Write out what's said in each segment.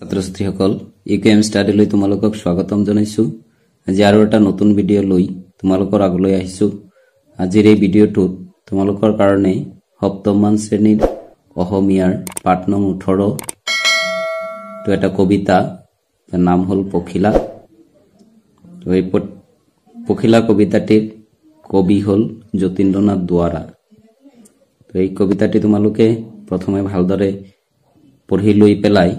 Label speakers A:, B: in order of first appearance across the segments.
A: ছাত্ৰ ছাত্ৰীসকল UK M ষ্টাডিলৈ তোমালোকক স্বাগতম জনাইছো আজি আৰু এটা নতুন ভিডিঅ' লৈ তোমালোকৰ আগলৈ আহিছো আজিৰ এই ভিডিঅ'টোত তোমালোকৰ কাৰণে সপ্তমমান শ্ৰেণীৰ অসমীয়াৰ পাট নং ওঠৰ এটা কবিতা নাম হ'ল পখিলা এই পখিলা কবিতাটিৰ কবি হ'ল যতীন্দ্ৰ নাথ দুৱাৰা তো এই কবিতাটি তোমালোকে প্ৰথমে ভালদৰে পঢ়ি লৈ পেলাই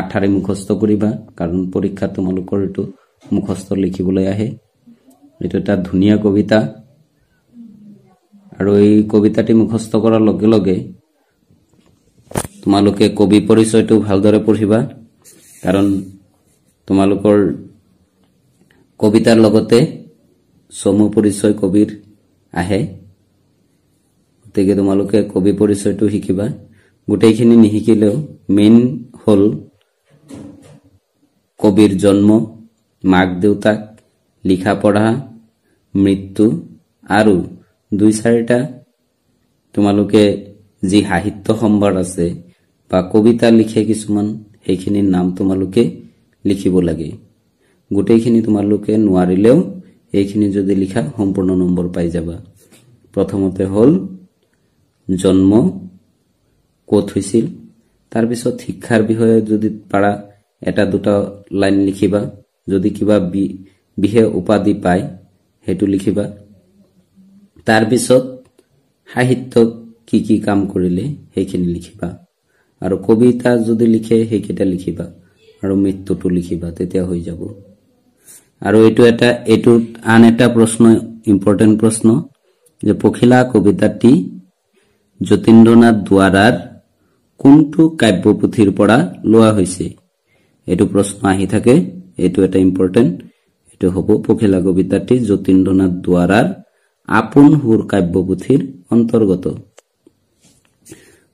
A: আঠাৰে মুখস্থ কৰিবা কাৰণ পৰীক্ষাত তোমালোকৰ এইটো মুখস্থ লিখিবলৈ আহে এইটো এটা ধুনীয়া কবিতা আৰু এই কবিতাটি মুখস্থ কৰাৰ লগে লগে তোমালোকে কবি পৰিচয়টো ভালদৰে পঢ়িবা কাৰণ তোমালোকৰ কবিতাৰ লগতে চমু পৰিচয় কবিৰ আহে গতিকে তোমালোকে কবি পৰিচয়টো শিকিবা গোটেইখিনি নিশিকিলেও মেইন হ'ল কবিৰ জন্ম মাক দেউতাক লিখাপঢ়া মৃত্যু আৰু দুই চাৰিটা তোমালোকে যি সাহিত্য সম্ভাৰ আছে বা কবিতা লিখে কিছুমান সেইখিনিৰ নাম তোমালোকে লিখিব লাগে গোটেইখিনি তোমালোকে নোৱাৰিলেও এইখিনি যদি লিখা সম্পূৰ্ণ নম্বৰ পাই যাবা প্ৰথমতে হ'ল জন্ম ক'ত হৈছিল তাৰপিছত শিক্ষাৰ বিষয়ে যদি পাৰা এটা দুটা লাইন লিখিবা যদি কিবা বিশেষ উপাধি পায় সেইটো লিখিবা তাৰপিছত সাহিত্যক কি কি কাম কৰিলে সেইখিনি লিখিবা আৰু কবিতা যদি লিখে সেইকেইটা লিখিবা আৰু মৃত্যুটো লিখিবা তেতিয়া হৈ যাব আৰু এইটো এটা এইটোত আন এটা প্ৰশ্ন ইম্পৰ্টেণ্ট প্ৰশ্ন যে পখিলা কবিতাটি যতীন্দ্ৰনাথ দুৱাৰাৰ কোনটো কাব্য পুথিৰ পৰা লোৱা হৈছে এইটো প্ৰশ্ন আহি থাকে এইটো এটা ইম্পৰ্টেণ্ট এইটো হ'ব পখিলা কবিতাটি যতীন্দ্ৰনাথ দুৱাৰাৰ আপোন সুৰ কাব্য পুথিৰ অন্তৰ্গত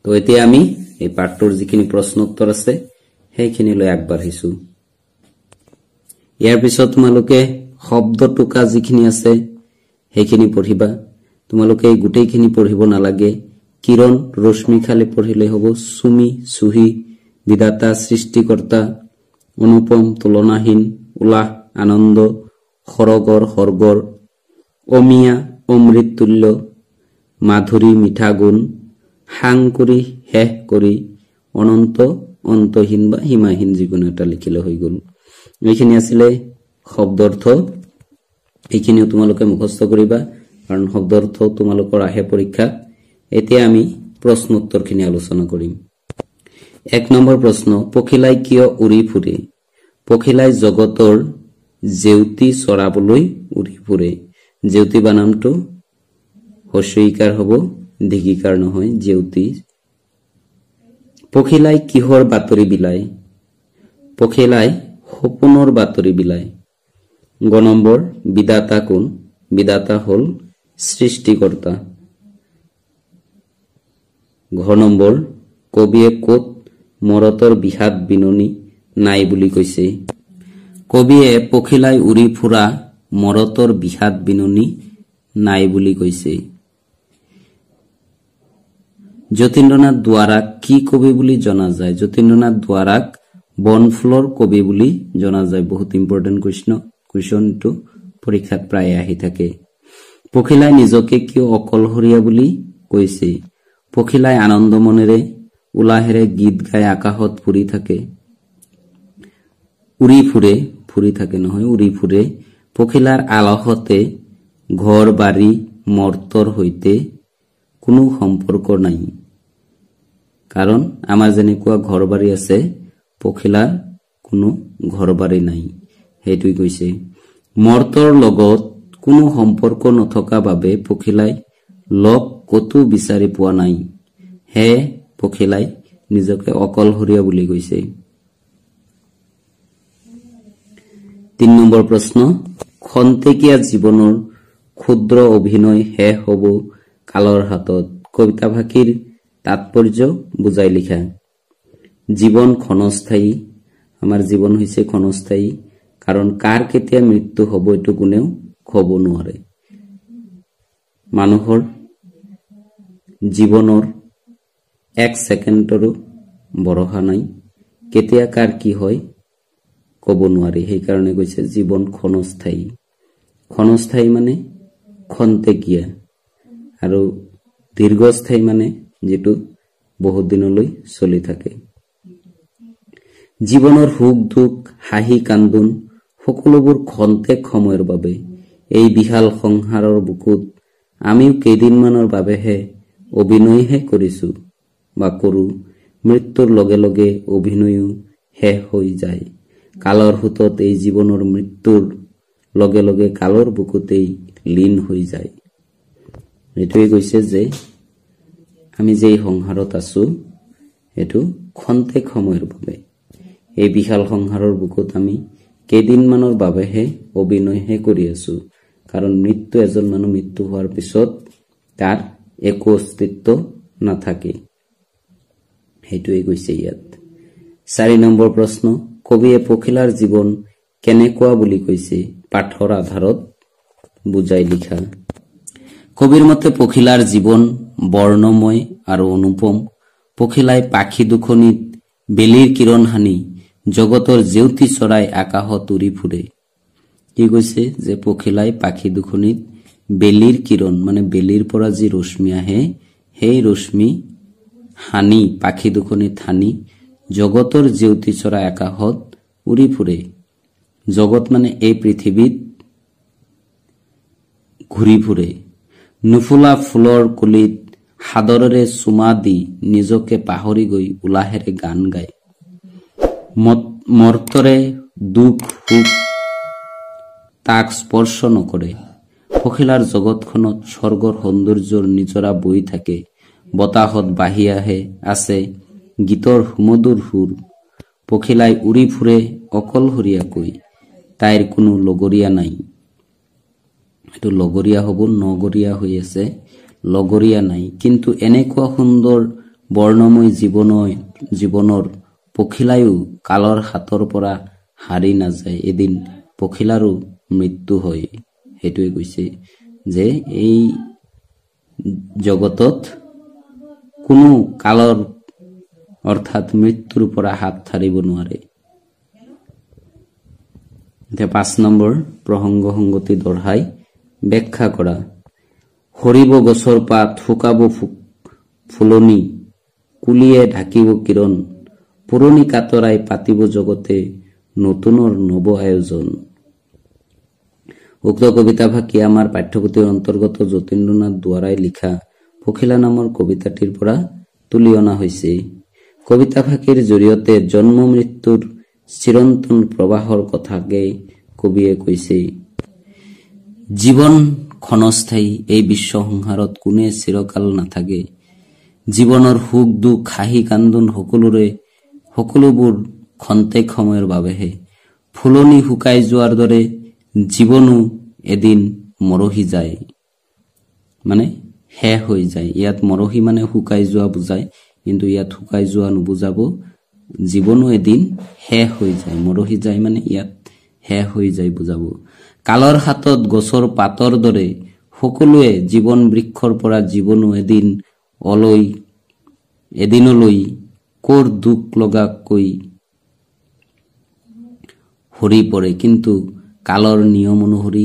A: তো এতিয়া আমি এই পাঠটোৰ যিখিনি প্ৰশ্ন উত্তৰ আছে সেইখিনিলৈ আগবাঢ়িছো ইয়াৰ পিছত তোমালোকে শব্দ টোকা যিখিনি আছে সেইখিনি পঢ়িবা তোমালোকে এই গোটেইখিনি পঢ়িব নালাগে কিৰণ ৰশ্মি খালী পঢ়িলেই হ'ব চুমি চুহী বিধাতা সৃষ্টিকৰ্তা অনুপম তুলনাহীন উলাহ আনন্দ সৰগৰ সৰ্গৰ অমিয়া অমৃতুল্য মাধুৰী মিঠা গুণ সাং কৰি শেষ কৰি অনন্ত অন্তহীন বা সীমাহীন যিকোনো এটা লিখিলে হৈ গ'ল এইখিনি আছিলে শব্দৰ্থ এইখিনিও তোমালোকে মুখস্থ কৰিবা কাৰণ শব্দৰ্থ তোমালোকৰ আহে পৰীক্ষাত এতিয়া আমি প্ৰশ্নোত্তৰখিনি আলোচনা কৰিম এক নম্বৰ প্ৰশ্ন পখিলাই কিয় উৰি ফুৰে পখিলাই জগতৰ জেউতি চৰাবলৈ উৰি ফুৰে জেউতি বানামটো হস্যইকাৰ হ'ব দীঘিকাৰ নহয় জেউতি পখিলাই কিহৰ বাতৰি বিলাই পখিলাই সপোনৰ বাতৰি বিলাই গ নম্বৰ বিদাতা কোন বিদাতা হ'ল সৃষ্টিকৰ্তা ঘ নম্বৰ কবিয়ে ক'ত মূৰতৰ বিষাদ বিননি নাই বুলি কৈছে কবিয়ে পখিলাই উৰি ফুৰা মৰতৰ বিষাদ বিননি নাই বুলি কৈছে যতীন্দ্ৰনাথ দুৱাৰাক কি কবি বুলি জনা যায় যতীন্দ্ৰনাথ দুৱাৰাক বনফ্লৰ কবি বুলি জনা যায় বহুত ইম্পৰ্টেণ্ট কুৱেশ্যন কুৱেশ্যনটো পৰীক্ষাত প্ৰায়ে আহি থাকে পখিলাই নিজকে কিয় অকলশৰীয়া বুলি কৈছে পখিলাই আনন্দ মনেৰে উলাহেরে গীত গায় আকাহত ফুরি থাকে উড়ি ফুরে ফুরি থাকে নহয় উড়ি ফুরে পখিলার আলহতে ঘর বাড়ি মর্তর হইতে কোনো সম্পৰ্ক নাই কাৰণ আমাৰ যেনেকুৱা ঘৰ বাৰী আছে পখিলার কোনো ঘৰ বাৰী নাই সেইটোৱে কৈছে মৰ্তৰ লগত কোনো সম্পৰ্ক নথকা বাবে পখিলাই লগ ক'তো বিচাৰি পোৱা নাই হে পখিলাই নিজকে অকলশৰীয়া বুলি কৈছে তিনি নম্বৰ প্ৰশ্ন খন্তেকীয়া জীৱনৰ ক্ষুদ্ৰ অভিনয় শেষ হ'ব কালৰ হাতত কবিতাভাষীৰ তাৎপৰ্য বুজাই লিখা জীৱন ক্ষণস্থায়ী আমাৰ জীৱন হৈছে ক্ষণস্থায়ী কাৰণ কাৰ কেতিয়া মৃত্যু হ'ব এইটো কোনেও ক'ব নোৱাৰে মানুহৰ জীৱনৰ এক ছেকেণ্ডৰো বৰষা নাই কেতিয়া কাৰ কি হয় ক'ব নোৱাৰি সেইকাৰণে কৈছে জীৱন ক্ষণস্থায়ী ক্ষণস্থায়ী মানে ক্ষন্তেকীয়া আৰু দীৰ্ঘস্থায়ী মানে যিটো বহুত দিনলৈ চলি থাকে জীৱনৰ সুখ দুখ হাঁহি কান্দোন সকলোবোৰ ক্ষন্তেক সময়ৰ বাবে এই বিশাল সংসাৰৰ বুকুত আমিও কেইদিনমানৰ বাবেহে অভিনয়হে কৰিছোঁ বা কৰোঁ মৃত্যুৰ লগে লগে অভিনয়ো শেষ হৈ যায় কালৰ সোঁতত এই জীৱনৰ মৃত্যুৰ লগে লগে কালৰ বুকুতেই লীন হৈ যায় এইটোৱে কৈছে যে আমি যেই সংসাৰত আছোঁ সেইটো ক্ষন্তেক সময়ৰ বাবে এই বিশাল সংসাৰৰ বুকুত আমি কেইদিনমানৰ বাবেহে অভিনয়হে কৰি আছোঁ কাৰণ মৃত্যু এজন মানুহ মৃত্যু হোৱাৰ পিছত তাৰ একো অস্তিত্ব নাথাকে সেইটোৱেই কৈছে ইয়াত চাৰি নম্বৰ প্ৰশ্ন কবিয়ে পখিলাৰ জীৱন কেনেকুৱা বুলি কৈছে পাঠৰ আধাৰত বুজাই লিখা কবিৰ মতে পখিলাৰ জীৱন বৰ্ণময় আৰু অনুপম পখিলাই পাখি দুখনিত বেলিৰ কিৰণ সানি জগতৰ জেউতি চৰাই আকাশত উৰি ফুৰে কি কৈছে যে পখিলাই পাখি দুখনিত বেলিৰ কিৰণ মানে বেলিৰ পৰা যি ৰশ্মি আহে সেই ৰশ্মি হানি পাখি দুখনি থানি জগতর জেউতি চরা একা হত উড়ি ফুরে জগত মানে এই পৃথিবীত ঘূৰি ফুৰে নুফুলা ফুলৰ কুলিত সাদৰেৰে চুমা দি নিজকে পাহৰি গৈ উলাহেৰে গান গায় মৰ্তৰে দুখ সুখ তাক স্পৰ্শ নকৰে পখিলাৰ জগতখনত স্বৰ্গৰ সৌন্দৰ্যৰ নিজৰা বৈ থাকে বতাহত বাঢ়ি আহে আছে গীতৰ সুমধুৰ সুৰ পখিলাই উৰি ফুৰে অকলশৰীয়াকৈ তাইৰ কোনো লগৰীয়া নাই এইটো লগৰীয়া হ'ব নগৰীয়া হৈ আছে লগৰীয়া নাই কিন্তু এনেকুৱা সুন্দৰ বৰ্ণময় জীৱন জীৱনৰ পখিলায়ো কালৰ হাতৰ পৰা হাৰি নাযায় এদিন পখিলাৰো মৃত্যু হয় সেইটোৱে কৈছে যে এই জগতত কোনো কালর অর্থাৎ মৃত্যুর উপর হাত থারিব নোৱাৰে এতিয়া পাঁচ নম্বৰ প্ৰসংগ সংগতি দঢ়াই ব্যাখ্যা কৰা সৰিব গছৰ পাত শুকাব ফুলনি কুলিয়ে ঢাকিব কিৰণ পুৰণি কাতৰাই পাতিব জগতে নতুনৰ নৱ আয়োজন উক্ত কবিতা ভাষী আমাৰ পাঠ্যপুথিৰ অন্তৰ্গত যতীন্দ্ৰনাথ দুৱাৰাই লিখা পখিলা নামৰ কবিতাটিৰ পৰা তুলি অনা হৈছে কবিতা ফাঁকিৰ জৰিয়তে জন্ম মৃত্যুৰ চিৰন্তন প্ৰবাহৰ কথাকে কবিয়ে কৈছে জীৱন ক্ষণস্থায়ী এই বিশ্ব সংসাৰত কোনে চিৰকাল নাথাকে জীৱনৰ সুখ দুখ হাঁহি কান্দোন সকলোৰে সকলোবোৰ ক্ষন্তেক সময়ৰ বাবেহে ফুলনি শুকাই যোৱাৰ দৰে জীৱনো এদিন মৰহি যায় মানে শেষ হৈ যায় ইয়াত মৰহি মানে শুকাই যোৱা বুজায় কিন্তু ইয়াত শুকাই যোৱা নুবুজাব জীৱনো এদিন শেষ হৈ যায় মৰহি যায় মানে ইয়াত শেষ হৈ যায় বুজাব কালৰ হাতত গছৰ পাতৰ দৰে সকলোৱে জীৱন বৃক্ষৰ পৰা জীৱনো এদিন অলৈ এদিনলৈ কৰ দুখ লগাকৈ সৰি পৰে কিন্তু কালৰ নিয়ম অনুসৰি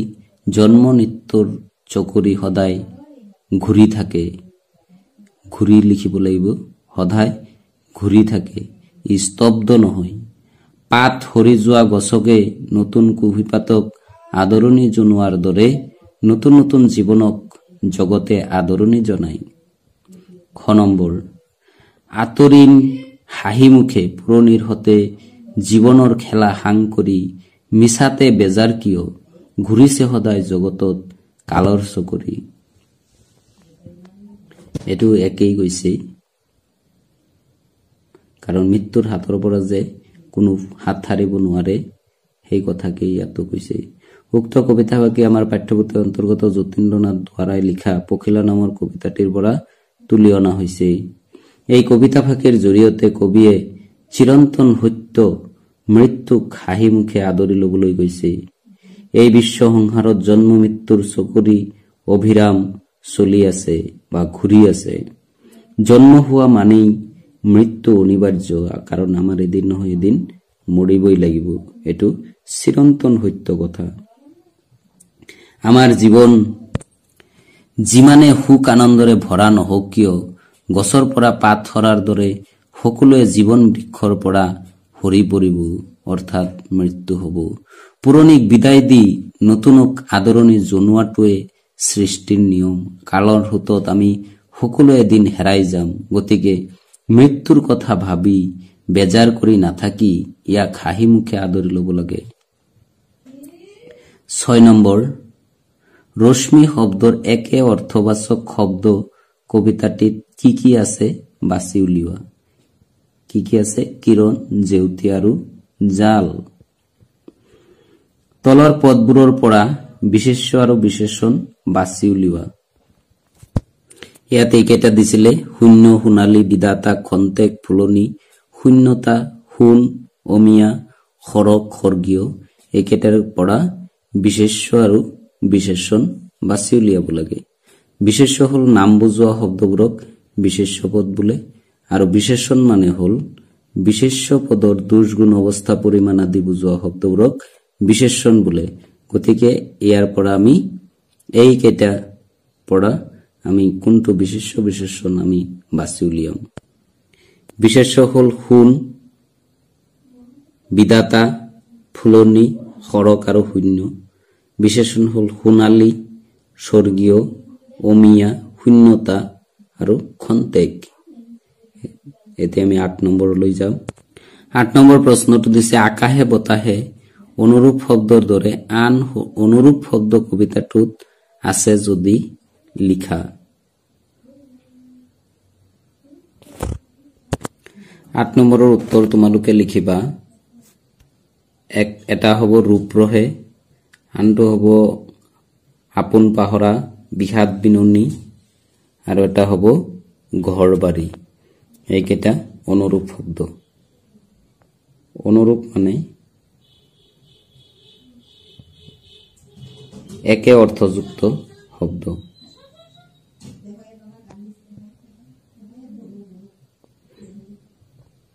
A: জন্ম নৃত্যৰ চকুৰি সদায় ঘূৰি থাকে ঘূৰি লিখিব লাগিব সদায় ঘূৰি থাকে ই স্তব্ধ নহয় পাত সৰি যোৱা গছকে নতুন কুঁহিপাতক আদৰণি জনোৱাৰ দৰে নতুন নতুন জীৱনক জগতে আদৰণি জনায় খ নম্বৰ আঁতৰিম হাঁহি মুখে পুৰণিৰ সতে জীৱনৰ খেলা সাং কৰি মিছাতে বেজাৰ কিয় ঘূৰিছে সদায় জগতত কালৰ চকৰি এইটো একেই কৈছে কাৰণ মৃত্যুৰ হাতৰ পৰা যে কোনো হাত সাৰিব নোৱাৰে সেই কথাকেই ইয়াতো কৈছে উক্ত কবিতা বাকী আমাৰ পাঠ্যপুথিৰ অন্তৰ্গত যতীন্দ্ৰ নাথ দ্বাৰাই লিখা পখিলা নামৰ কবিতাটিৰ পৰা তুলি অনা হৈছে এই কবিতা ফাঁকিৰ জৰিয়তে কবিয়ে চিৰন্তন সত্য মৃত্যুক হাঁহি মুখে আদৰি লবলৈ গৈছে এই বিশ্ব সংসাৰত জন্ম মৃত্যুৰ চকুৰি অভিৰাম চলি আছে বা ঘূৰি আছে জন্ম হোৱা মানেই মৃত্যু অনিবাৰ্য কাৰণ আমাৰ এদিন নহয় এদিন মৰিবই লাগিব এইটো চিৰন্তন সত্য কথা আমাৰ জীৱন যিমানে সুখ আনন্দৰে ভৰা নহওক কিয় গছৰ পৰা পাত সৰাৰ দৰে সকলোৱে জীৱন বৃক্ষৰ পৰা সৰি পৰিব অৰ্থাৎ মৃত্যু হ'ব পুৰণিক বিদায় দি নতুনক আদৰণি জনোৱাটোৱে সৃষ্টির নিয়ম কালর সোঁতত আমি সকলো এদিন হেৰাই যাম গতিকে মৃত্যুৰ কথা ভাবি বেজাৰ কৰি নাথাকি ইয়াক হাঁহি মুখে আদৰি ল'ব লাগে ছয় নম্বৰ ৰশ্মি শব্দৰ একে অৰ্থবাচক শব্দ কবিতাটিত কি কি আছে বাছি উলিওৱা কি কি আছে কিৰণ জেউতি আৰু জাল তলৰ পদবোৰৰ পৰা বিশেষ আৰু বিশেষণ বাছি উলিওৱা ইয়াত এইকেইটা দিছিলে শূন্য সোণালী বিদাতা খন্তেক ফুলনি শূন্যতা সোণ অমিয়া সৰগ সৰ্গীয় এইকেইটাৰ পৰা বিশেষ্য আৰু বিশেষণ বাছি উলিয়াব লাগে বিশেষ্য হ'ল নাম বুজোৱা শব্দবোৰক বিশেষ্য পদ বোলে আৰু বিশেষণ মানে হ'ল বিশেষ্য পদৰ দুৰ্গুণ অৱস্থা পৰিমাণ আদি বুজোৱা শব্দবোৰক বিশেষণ বোলে গতিকে ইয়ার পর আমি এই কেটা পড়া আমি কোনটো বিশেষ্য বিশেষণ আমি বাছি উলিয়াম বিশেষ্য হ'ল সোণ বিদাতা ফুলনি সৰক আৰু শূন্য বিশেষণ হ'ল সোণালী স্বৰ্গীয় অমিয়া শূন্যতা আৰু খন্তেক এতিয়া আমি আঠ নম্বৰলৈ যাওঁ আঠ নম্বৰ প্ৰশ্নটো দিছে আকাশে বতাহে অনুৰূপ শব্দৰ দৰে আন অনুৰূপ শব্দ কবিতাটোত আছে যদি লিখা আঠ নম্বৰৰ উত্তৰ তোমালোকে লিখিবা এক এটা হ'ব ৰূপৰহে আনটো হ'ব আপোন পাহৰা বিষাদ বিননী আৰু এটা হ'ব ঘৰ বাৰী এইকেইটা অনুৰূপ শব্দ অনুৰূপ মানে একে অর্থযুক্ত শব্দ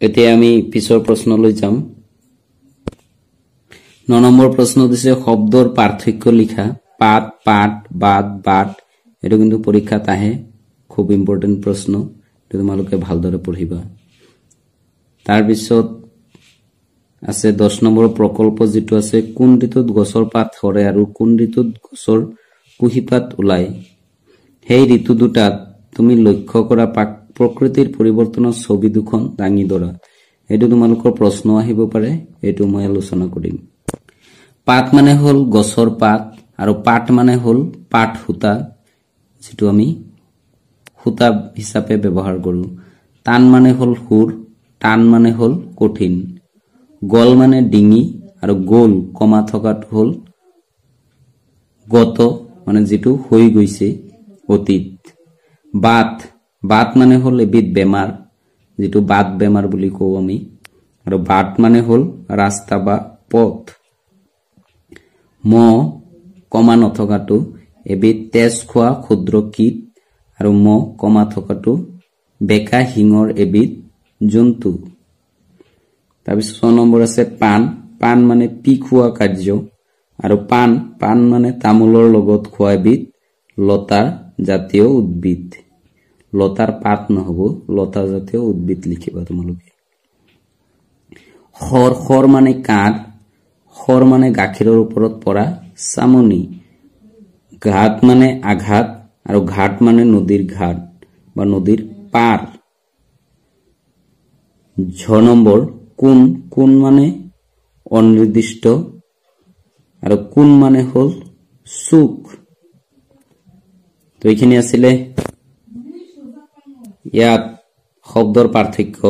A: এতিয়া আমি পিছৰ প্ৰশ্নলৈ যাম ন নম্বৰ প্ৰশ্ন দিছে শব্দৰ পাৰ্থক্য লিখা পাত পাট বাট বাট এইটো কিন্তু পৰীক্ষাত আহে খুব ইম্পৰ্টেণ্ট প্ৰশ্ন এইটো তোমালোকে ভালদৰে পঢ়িবা তাৰপিছত আছে দহ নম্বৰ প্ৰকল্প যিটো আছে কোন ঋতুত গছৰ পাত সৰে আৰু কোন ঋতুত গছৰ কুঁহিপাত ওলায় সেই ঋতু দুটাত তুমি লক্ষ্য কৰা পাক প্ৰকৃতিৰ পৰিৱৰ্তনৰ ছবি দুখন দাঙি ধৰা এইটো তোমালোকৰ প্ৰশ্ন আহিব পাৰে এইটো মই আলোচনা কৰিম পাত মানে হ'ল গছৰ পাত আৰু পাত মানে হ'ল পাত সূতা যিটো আমি সূতা হিচাপে ব্যৱহাৰ কৰোঁ টান মানে হ'ল সুৰ টান মানে হ'ল কঠিন গল মানে ডিঙি আৰু গল কমা থকাটো হ'ল গত মানে যিটো হৈ গৈছে অতীত বাট বাট মানে হ'ল এবিধ বেমাৰ যিটো বাট বেমাৰ বুলি কওঁ আমি আৰু বাট মানে হ'ল ৰাস্তা বা পথ ম কমা নথকাটো এবিধ তেজ খোৱা ক্ষুদ্ৰ কীট আৰু ম কমা থকাটো বেকা শিঙৰ এবিধ জন্তু তাৰপিছত ছয় নম্বৰ আছে পাণ পাণ মানে পি খোৱা কাৰ্য আৰু পাণ পাণ মানে তামোলৰ লগত খোৱা এবিধ লতাৰ জাতীয় উদ্ভিদ লতাৰ পাত নহব লতা জাতীয় উদ্ভিদ লিখিবা তোমালোকে শৰ শৰ মানে কাঠ শৰ মানে গাখীৰৰ ওপৰত পৰা চামনি ঘাট মানে আঘাত আৰু ঘাট মানে নদীৰ ঘাট বা নদীৰ পাৰ ছ নম্বৰ কোন কোন মানে অনির্দিষ্ট আর কোন মানে হল সুখ তো এইখানে আসলে ইয়াত শব্দর পার্থক্য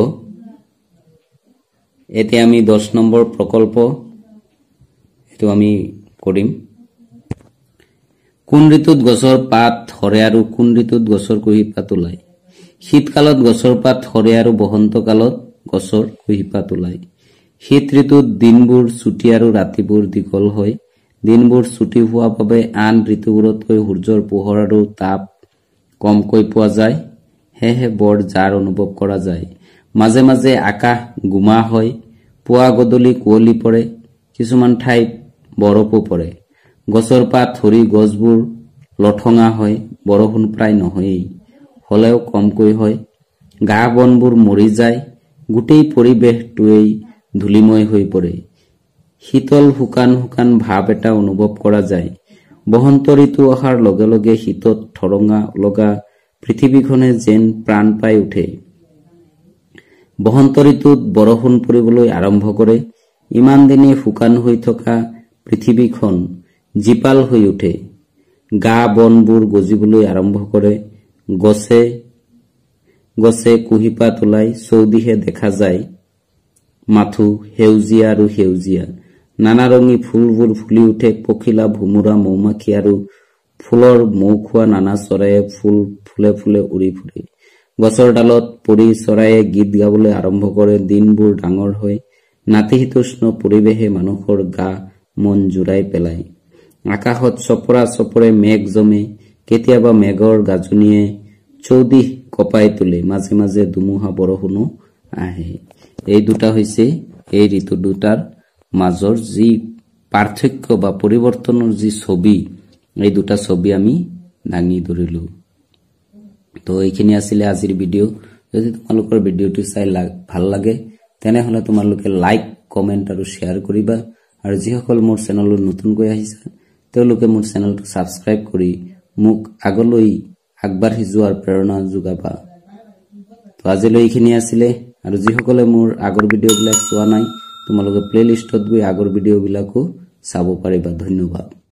A: এতে আমি দশ নম্বর প্রকল্প এটু আমি করিম কোন ঋতুত গছৰ পাত সৰে আৰু কোন ঋতুত গছৰ কুহিপাত ওলায় শীতকালত গছৰ পাত সৰে আৰু বসন্তকালত গছৰ খুহিপাত ওলায় শীত ঋতুত দিনবোৰ চুটি আৰু ৰাতিবোৰ দীঘল হয় দিনবোৰ চুটি হোৱাৰ বাবে আন ঋতুবোৰতকৈ সূৰ্যৰ পোহৰ আৰু তাপ কমকৈ পোৱা যায় সেয়েহে বৰ জাৰ অনুভৱ কৰা যায় মাজে মাজে আকাশ গোমা হয় পুৱা গধূলি কুঁৱলি পৰে কিছুমান ঠাইত বৰফো পৰে গছৰ পাত ধৰি গছবোৰ লঠঙা হয় বৰষুণ প্ৰায় নহয়েই হ'লেও কমকৈ হয় গা বনবোৰ মৰি যায় গোটেই পৰিৱেশটোৱেই ধূলিময় হৈ পৰে শীতল শুকান শুকান ভাৱ এটা অনুভৱ কৰা যায় বসন্ত ঋতু অহাৰ লগে লগে শীতত ঠৰঙা লগা পৃথিৱীখনে যেন প্ৰাণ পাই উঠে বসন্ত ঋতুত বৰষুণ পৰিবলৈ আৰম্ভ কৰে ইমান দিনে শুকান হৈ থকা পৃথিৱীখন জীপাল হৈ উঠে গা বনবোৰ গজিবলৈ আৰম্ভ কৰে গছে গছে কুঁহিপাত ওলাই চৌদিহে দেখা যায় মাথো সেউজীয়া আৰু সেউজীয়া নানা ৰঙী ফুলবোৰ ফুলি উঠে পখিলা ভুমুৰা মৌমাখি আৰু ফুলৰ মৌ খোৱা নানা চৰাইয়ে ফুল ফুলে ফুলে উৰি ফুৰে গছৰ ডালত পৰি চৰাইয়ে গীত গাবলৈ আৰম্ভ কৰে দিনবোৰ ডাঙৰ হয় নাতিশীতোষ্ণ পৰিৱেশে মানুহৰ গা মন জোৰাই পেলায় আকাশত চপৰা চপৰে মেঘ জমে কেতিয়াবা মেঘৰ গাজনিয়ে চৌদিশ কপাই তোলে মাঝে মাঝে ধুমুহা বৰষুণো আহে এই দুটা হৈছে এই ঋতু দুটাৰ মাজৰ যি পাৰ্থক্য বা পৰিৱৰ্তনৰ যি ছবি এই দুটা ছবি আমি দাঙি ধৰিলোঁ তো এইখিনি আছিলে আজিৰ ভিডিঅ' যদি তোমালোকৰ ভিডিঅ'টো চাই ভাল লাগে তেনেহ'লে তোমালোকে লাইক কমেণ্ট আৰু শ্বেয়াৰ কৰিবা আৰু যিসকল মোৰ চেনেলত নতুনকৈ আহিছা তেওঁলোকে মোৰ চেনেলটো ছাবস্ক্ৰাইব কৰি মোক আগলৈ আগবাঢ়ি যোৱাৰ প্ৰেৰণা যোগাবা তো আজিলৈ এইখিনি আছিলে আৰু যিসকলে মোৰ আগৰ ভিডিঅ'বিলাক চোৱা নাই তোমালোকে প্লে'লিষ্টত গৈ আগৰ ভিডিঅ'বিলাকো চাব পাৰিবা ধন্যবাদ